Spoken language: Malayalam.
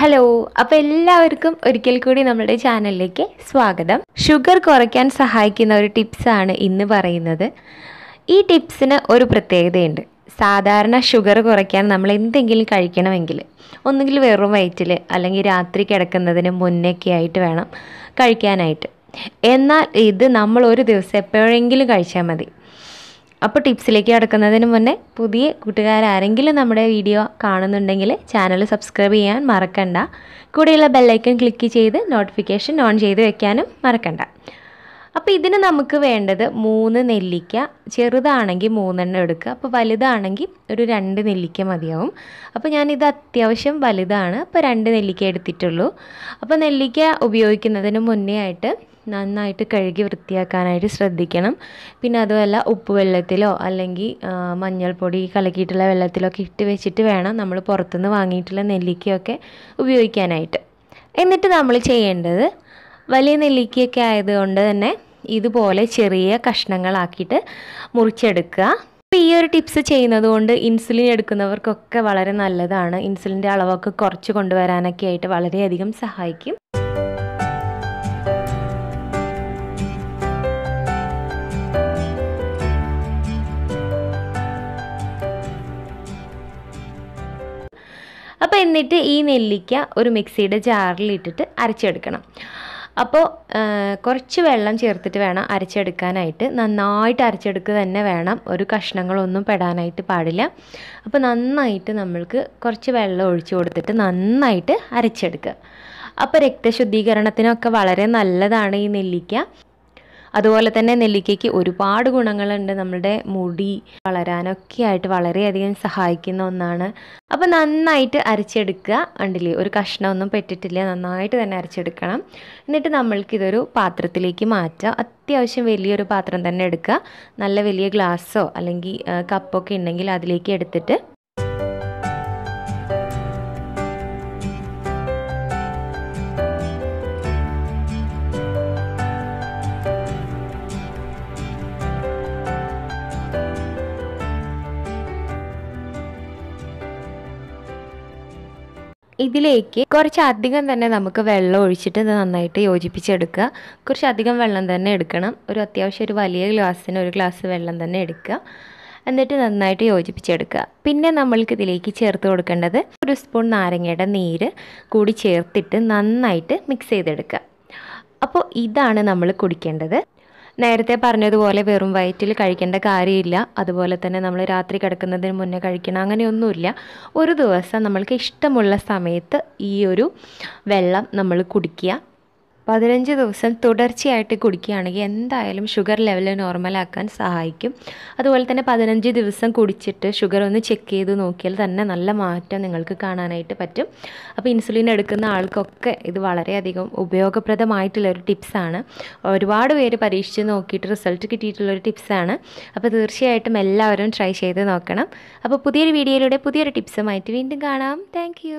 ഹലോ അപ്പോൾ എല്ലാവർക്കും ഒരിക്കൽ കൂടി നമ്മുടെ ചാനലിലേക്ക് സ്വാഗതം ഷുഗർ കുറയ്ക്കാൻ സഹായിക്കുന്ന ഒരു ടിപ്സാണ് ഇന്ന് പറയുന്നത് ഈ ടിപ്സിന് ഒരു പ്രത്യേകതയുണ്ട് സാധാരണ ഷുഗർ കുറയ്ക്കാൻ നമ്മൾ എന്തെങ്കിലും കഴിക്കണമെങ്കിൽ ഒന്നുകിൽ വെറും വയറ്റിൽ അല്ലെങ്കിൽ രാത്രി കിടക്കുന്നതിന് മുന്നൊക്കെ ആയിട്ട് വേണം കഴിക്കാനായിട്ട് എന്നാൽ ഇത് നമ്മൾ ഒരു ദിവസം എപ്പോഴെങ്കിലും കഴിച്ചാൽ മതി അപ്പോൾ ടിപ്സിലേക്ക് കടക്കുന്നതിന് മുന്നേ പുതിയ കൂട്ടുകാരാരെങ്കിലും നമ്മുടെ വീഡിയോ കാണുന്നുണ്ടെങ്കിൽ ചാനൽ സബ്സ്ക്രൈബ് ചെയ്യാൻ മറക്കണ്ട കൂടെയുള്ള ബെല്ലൈക്കൺ ക്ലിക്ക് ചെയ്ത് നോട്ടിഫിക്കേഷൻ ഓൺ ചെയ്ത് വെക്കാനും മറക്കണ്ട അപ്പോൾ ഇതിന് നമുക്ക് വേണ്ടത് മൂന്ന് നെല്ലിക്ക ചെറുതാണെങ്കിൽ മൂന്നെണ്ണം എടുക്കുക അപ്പോൾ വലുതാണെങ്കിൽ ഒരു രണ്ട് നെല്ലിക്ക മതിയാവും അപ്പോൾ ഞാനിത് അത്യാവശ്യം വലുതാണ് അപ്പോൾ രണ്ട് നെല്ലിക്ക എടുത്തിട്ടുള്ളൂ അപ്പോൾ നെല്ലിക്ക ഉപയോഗിക്കുന്നതിന് മുന്നേ ആയിട്ട് നന്നായിട്ട് കഴുകി വൃത്തിയാക്കാനായിട്ട് ശ്രദ്ധിക്കണം പിന്നെ അതുമല്ല ഉപ്പ് വെള്ളത്തിലോ അല്ലെങ്കിൽ മഞ്ഞൾപ്പൊടി കലക്കിയിട്ടുള്ള വെള്ളത്തിലോ ഒക്കെ ഇട്ട് വെച്ചിട്ട് വേണം നമ്മൾ പുറത്തുനിന്ന് വാങ്ങിയിട്ടുള്ള നെല്ലിക്കയൊക്കെ ഉപയോഗിക്കാനായിട്ട് എന്നിട്ട് നമ്മൾ ചെയ്യേണ്ടത് വലിയ നെല്ലിക്കയൊക്കെ ആയതുകൊണ്ട് തന്നെ ഇതുപോലെ ചെറിയ കഷ്ണങ്ങളാക്കിയിട്ട് മുറിച്ചെടുക്കുക അപ്പോൾ ഈ ഒരു ടിപ്സ് ചെയ്യുന്നത് കൊണ്ട് ഇൻസുലിൻ എടുക്കുന്നവർക്കൊക്കെ വളരെ നല്ലതാണ് ഇൻസുലിൻ്റെ അളവൊക്കെ കുറച്ച് കൊണ്ടുവരാനൊക്കെ ആയിട്ട് വളരെയധികം സഹായിക്കും അപ്പോൾ എന്നിട്ട് ഈ നെല്ലിക്ക ഒരു മിക്സിയുടെ ജാറിൽ ഇട്ടിട്ട് അരച്ചെടുക്കണം അപ്പോൾ കുറച്ച് വെള്ളം ചേർത്തിട്ട് വേണം അരച്ചെടുക്കാനായിട്ട് നന്നായിട്ട് അരച്ചെടുക്കുക തന്നെ വേണം ഒരു കഷ്ണങ്ങളൊന്നും പെടാനായിട്ട് പാടില്ല അപ്പോൾ നന്നായിട്ട് നമ്മൾക്ക് കുറച്ച് വെള്ളം ഒഴിച്ചു കൊടുത്തിട്ട് നന്നായിട്ട് അരച്ചെടുക്കുക അപ്പോൾ രക്തശുദ്ധീകരണത്തിനൊക്കെ വളരെ നല്ലതാണ് ഈ നെല്ലിക്ക അതുപോലെ തന്നെ നെല്ലിക്കയ്ക്ക് ഒരുപാട് ഗുണങ്ങളുണ്ട് നമ്മുടെ മുടി വളരാനൊക്കെ ആയിട്ട് വളരെയധികം സഹായിക്കുന്ന ഒന്നാണ് അപ്പോൾ നന്നായിട്ട് അരച്ചെടുക്കുക ഉണ്ടല്ലേ ഒരു കഷ്ണമൊന്നും പെറ്റിട്ടില്ല നന്നായിട്ട് തന്നെ അരച്ചെടുക്കണം എന്നിട്ട് നമ്മൾക്കിതൊരു പാത്രത്തിലേക്ക് മാറ്റുക അത്യാവശ്യം വലിയൊരു പാത്രം തന്നെ എടുക്കുക നല്ല വലിയ ഗ്ലാസ്സോ അല്ലെങ്കിൽ കപ്പൊക്കെ ഉണ്ടെങ്കിൽ അതിലേക്ക് എടുത്തിട്ട് ഇതിലേക്ക് കുറച്ചധികം തന്നെ നമുക്ക് വെള്ളം ഒഴിച്ചിട്ട് ഇത് നന്നായിട്ട് യോജിപ്പിച്ചെടുക്കുക കുറച്ചധികം വെള്ളം തന്നെ എടുക്കണം ഒരു അത്യാവശ്യം ഒരു വലിയ ഗ്ലാസ്സിന് ഒരു ഗ്ലാസ് വെള്ളം തന്നെ എടുക്കുക എന്നിട്ട് നന്നായിട്ട് യോജിപ്പിച്ചെടുക്കുക പിന്നെ നമ്മൾക്ക് ഇതിലേക്ക് ചേർത്ത് കൊടുക്കേണ്ടത് ഒരു സ്പൂൺ നാരങ്ങയുടെ നീര് കൂടി ചേർത്തിട്ട് നന്നായിട്ട് മിക്സ് ചെയ്തെടുക്കുക അപ്പോൾ ഇതാണ് നമ്മൾ കുടിക്കേണ്ടത് നേരത്തെ പറഞ്ഞതുപോലെ വെറും വയറ്റിൽ കഴിക്കേണ്ട കാര്യമില്ല അതുപോലെ തന്നെ നമ്മൾ രാത്രി കിടക്കുന്നതിന് മുന്നേ കഴിക്കണം അങ്ങനെയൊന്നുമില്ല ഒരു ദിവസം നമ്മൾക്ക് ഇഷ്ടമുള്ള സമയത്ത് ഈ ഒരു വെള്ളം നമ്മൾ കുടിക്കുക പതിനഞ്ച് ദിവസം തുടർച്ചയായിട്ട് കുടിക്കുകയാണെങ്കിൽ എന്തായാലും ഷുഗർ ലെവൽ നോർമലാക്കാൻ സഹായിക്കും അതുപോലെ തന്നെ പതിനഞ്ച് ദിവസം കുടിച്ചിട്ട് ഷുഗർ ഒന്ന് ചെക്ക് ചെയ്ത് നോക്കിയാൽ തന്നെ നല്ല മാറ്റം നിങ്ങൾക്ക് കാണാനായിട്ട് പറ്റും അപ്പോൾ ഇൻസുലിൻ എടുക്കുന്ന ആൾക്കൊക്കെ ഇത് വളരെയധികം ഉപയോഗപ്രദമായിട്ടുള്ള ഒരു ടിപ്സാണ് ഒരുപാട് പേര് പരീക്ഷിച്ച് നോക്കിയിട്ട് റിസൾട്ട് കിട്ടിയിട്ടുള്ളൊരു ടിപ്സാണ് അപ്പോൾ തീർച്ചയായിട്ടും എല്ലാവരും ട്രൈ ചെയ്ത് നോക്കണം അപ്പോൾ പുതിയൊരു വീഡിയോയിലൂടെ പുതിയൊരു ടിപ്സുമായിട്ട് വീണ്ടും കാണാം താങ്ക്